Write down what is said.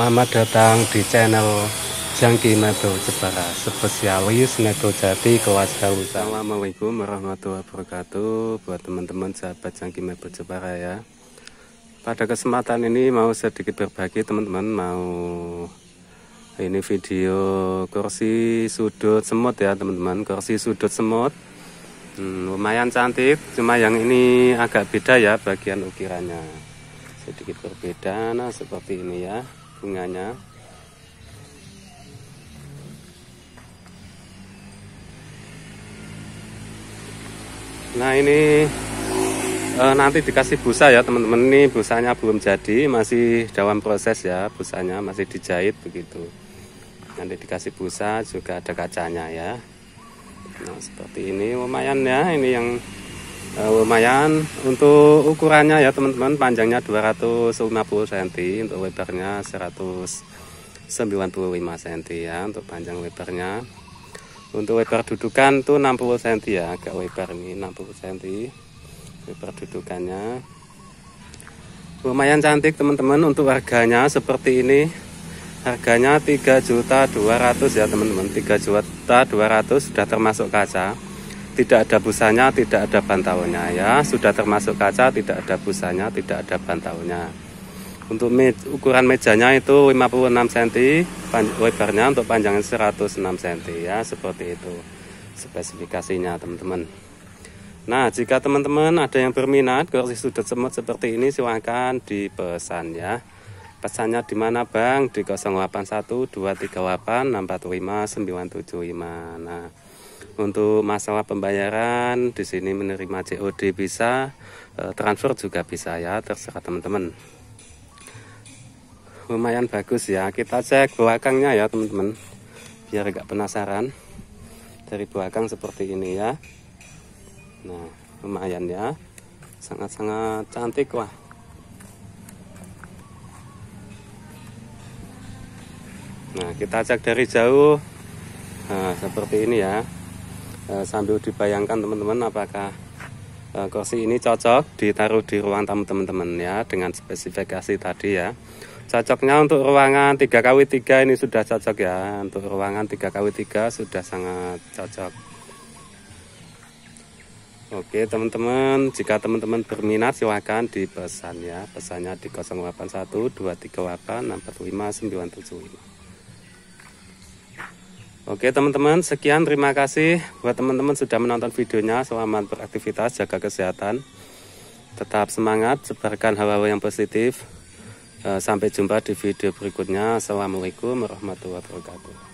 Selamat datang di channel Jangki Nato Jepara Spesialis Neto Jati Kelas Kalusa Assalamualaikum warahmatullahi wabarakatuh Buat teman-teman sahabat Jangki Nato Jepara ya Pada kesempatan ini mau sedikit berbagi teman-teman Mau ini video kursi sudut semut ya teman-teman Kursi sudut semut hmm, Lumayan cantik Cuma yang ini agak beda ya bagian ukirannya sedikit berbeda nah seperti ini ya bunganya nah ini e, nanti dikasih busa ya teman-teman ini busanya belum jadi masih dalam proses ya busanya masih dijahit begitu nanti dikasih busa juga ada kacanya ya nah seperti ini lumayan ya ini yang uh, lumayan untuk ukurannya ya teman-teman panjangnya 250 cm untuk lebarnya 195 cm ya untuk panjang lebarnya untuk lebar dudukan tuh 60 cm ya agak lebar ini 60 cm lebar dudukannya lumayan cantik teman-teman untuk harganya seperti ini harganya 3 juta 200 ya teman-teman 3 juta 200 sudah termasuk kaca tidak ada busanya, tidak ada bantaunya ya. Sudah termasuk kaca, tidak ada busanya, tidak ada bantaunya. Untuk me ukuran mejanya itu 56 cm, lebarnya untuk panjangnya 106 cm ya, seperti itu spesifikasinya teman-teman. Nah, jika teman-teman ada yang berminat kursi sudut semut seperti ini silahkan dipesan ya. Pesannya di mana Bang? Di 081 238 645 975. Nah, untuk masalah pembayaran di sini menerima COD bisa, e, transfer juga bisa ya, terserah teman-teman. Lumayan bagus ya, kita cek belakangnya ya teman-teman, biar agak penasaran. Dari belakang seperti ini ya. Nah, lumayan ya, sangat-sangat cantik wah. Nah kita cek dari jauh nah, seperti ini ya eh, sambil dibayangkan teman-teman apakah eh, kursi ini cocok ditaruh di ruang tamu teman-teman ya dengan spesifikasi tadi ya cocoknya untuk ruangan 3KW3 ini sudah cocok ya untuk ruangan 3KW3 sudah sangat cocok Oke teman-teman jika teman-teman berminat silahkan dipesan ya pesannya di 081 238 645 975 Oke teman-teman, sekian terima kasih buat teman-teman sudah menonton videonya. Selamat beraktivitas, jaga kesehatan, tetap semangat, sebarkan hal-hal yang positif. Eh, sampai jumpa di video berikutnya. Assalamualaikum warahmatullahi wabarakatuh.